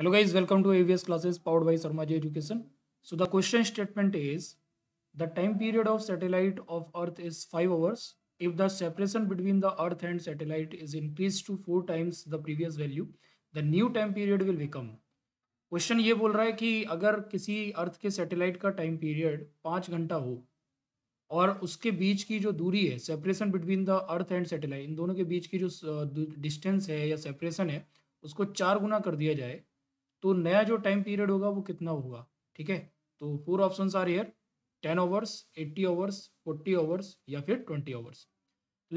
Hello guys, welcome to AVS classes powered by Sarmaji Education. So the question statement is, the time period of satellite of Earth is 5 hours. If the separation between the Earth and satellite is increased to 4 times the previous value, the new time period will become. Question ये बोल रहा है कि अगर किसी अर्थ के satellite का time period पाँच घंटा हो और उसके बीच की जो दूरी है separation between the earth and satellite इन दोनों के बीच की जो डिस्टेंस है या सेपरेशन है उसको चार गुना कर दिया जाए तो नया जो टाइम पीरियड होगा वो कितना होगा ठीक है तो four option are here ten overs eighty overs forty overs या फिर twenty overs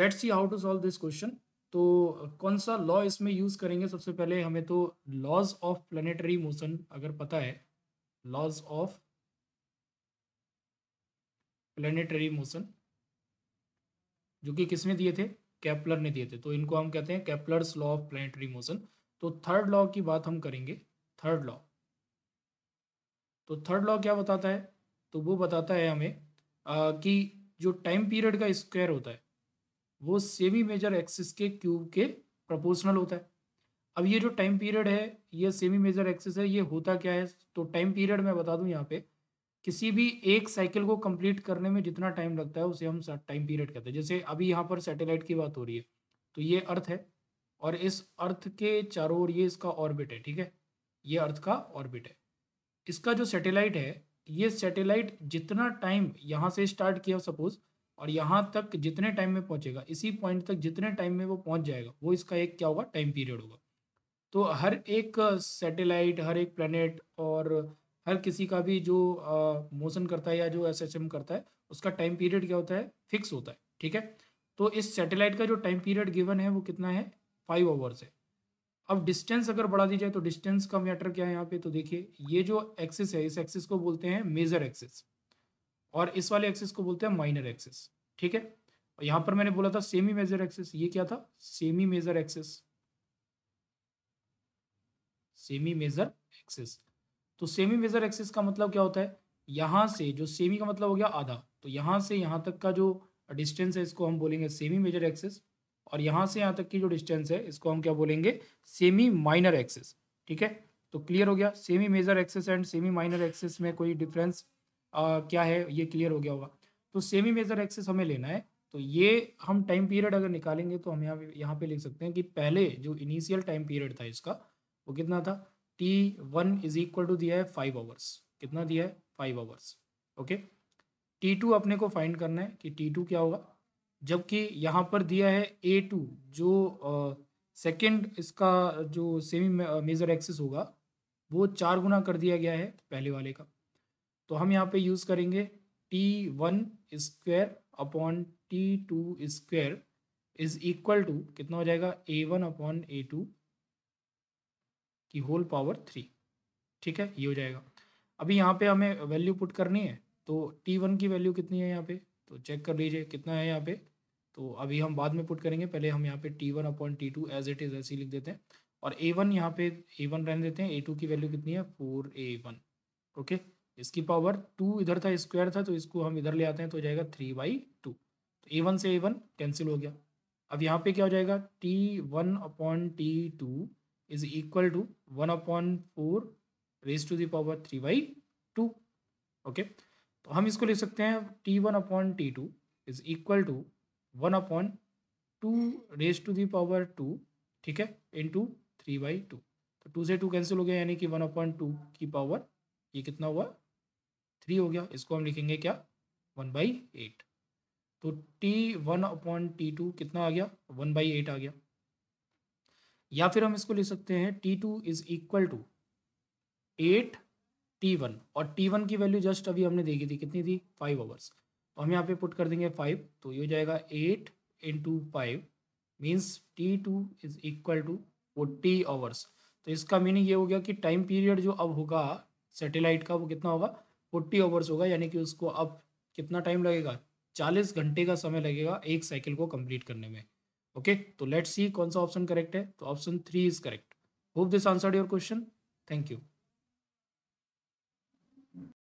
let see how to solve this question तो कौन सा लॉ इसमें यूज करेंगे सबसे पहले हमें तो लॉज ऑफ प्लानिटरी मोशन अगर पता है लॉज ऑफ प्लानिटरी मोशन जो कि किसने दिए थे कैप्लर ने दिए थे तो इनको हम कहते हैं Kepler's law of planetary motion तो थर्ड लॉ की बात हम करेंगे थर्ड लॉ तो थर्ड लॉ क्या बताता है तो वो बताता है हमें आ, कि जो टाइम पीरियड का स्क्वायर होता है वो सेमी मेजर एक्सिस के क्यूब के प्रोपोर्शनल होता है अब ये जो टाइम पीरियड है ये सेमी मेजर एक्सिस है ये होता क्या है तो टाइम पीरियड मैं बता दूं यहाँ पे किसी भी एक साइकिल को कंप्लीट करने में जितना टाइम लगता है उसे हम टाइम पीरियड कहते हैं जैसे अभी यहाँ पर सैटेलाइट की बात हो रही है तो ये अर्थ है और इस अर्थ के चारों ओर ये इसका ऑर्बिट है ठीक है ये अर्थ का ऑर्बिट है इसका जो सैटेलाइट है ये सैटेलाइट जितना टाइम यहाँ से स्टार्ट किया सपोज और यहाँ तक जितने टाइम में पहुँचेगा इसी पॉइंट तक जितने टाइम में वो पहुँच जाएगा वो इसका एक क्या होगा टाइम पीरियड होगा तो हर एक सैटेलाइट हर एक प्लानट और हर किसी का भी जो मोशन करता है या जो एस करता है उसका टाइम पीरियड क्या होता है फिक्स होता है ठीक है तो इस सैटेलाइट का जो टाइम पीरियड गिवन है वो कितना है फाइव आवर्स है अब डिस्टेंस अगर बढ़ा दी जाए तो डिस्टेंस का मैटर क्या है यहाँ पे तो देखिए ये जो एक्सिस है इस एक्सिस को बोलते हैं मेजर एक्सिस और इस वाले एक्सिस को बोलते हैं माइनर एक्सिस ठीक है और यहाँ पर मैंने बोला था सेमी मेजर एक्सिस ये क्या था semi major axis semi major axis तो सेमी मेजर एक्सिस का मतलब क्या होता है यहाँ से जो सेमी का मतलब हो गया आधा तो यहाँ से यहाँ तक का जो डिस्टेंस है इसको हम बोलेंगे सेमी मेजर एक्सिस और यहाँ से यहाँ तक की जो डिस्टेंस है इसको हम क्या बोलेंगे सेमी माइनर एक्सेस ठीक है तो क्लियर हो गया semi major axis and semi minor axis में कोई डिफरेंस क्या है ये क्लियर हो गया होगा तो सेमी मेजर एक्सेस हमें लेना है तो ये हम टाइम पीरियड अगर निकालेंगे तो हम यहाँ यहाँ पे लिख सकते हैं कि पहले जो इनिशियल टाइम पीरियड था इसका वो कितना था T one is equal to दिया है फाइव आवर्स कितना दिया है five hours okay T two अपने को फाइंड करना है कि टी टू क्या होगा जबकि यहाँ पर दिया है ए टू जो सेकेंड इसका जो सेमी मेजर एक्सिस होगा वो चार गुना कर दिया गया है पहले वाले का तो हम यहाँ पे यूज़ करेंगे T one square upon T two square is equal to कितना हो जाएगा A one upon A two की होल पावर थ्री ठीक है ये हो जाएगा अभी यहाँ पे हमें वैल्यू पुट करनी है तो टी वन की वैल्यू कितनी है यहाँ पे तो चेक कर लीजिए कितना है यहाँ पे तो अभी हम बाद में पुट करेंगे पहले हम यहाँ पे T one upon T two as it is ऐसे लिख देते हैं और ए वन यहाँ पे ए वन रहने देते हैं ए टू की वैल्यू कितनी है फोर ए वन ओके इसकी पावर टू इधर था स्क्वायर था तो इसको हम इधर ले आते हैं तो जाएगा थ्री बाई टू तो ए वन से ए वन कैंसिल हो गया अब यहाँ पे क्या हो जाएगा T one upon T two is equal to one upon four raise to the power three by two okay तो हम इसको लिख सकते हैं T one upon T two is equal to one upon two raise to the power two ठीक है into three by two तो two से टू कैंसिल हो गया यानी कि वन अपॉन टू की पावर ये कितना हुआ थ्री हो गया इसको हम लिखेंगे क्या वन बाई एट तो T one upon T two कितना आ गया वन बाई एट आ गया या फिर हम इसको लिख सकते हैं T two is equal to eight T one और टी वन की वैल्यू जस्ट अभी हमने देखी थी कितनी थी फाइव आवर्स तो हम यहाँ पे पुट कर देंगे फाइव तो ये हो जाएगा eight into five means T two is equal to forty hours तो इसका मीनिंग ये हो गया कि टाइम पीरियड जो अब होगा सेटेलाइट का वो कितना होगा फोर्टी आवर्स होगा यानी कि उसको अब कितना टाइम लगेगा चालीस घंटे का समय लगेगा एक साइकिल को कम्प्लीट करने में ओके तो लेट्स सी कौन सा ऑप्शन करेक्ट है तो option three is correct hope this answered your question thank you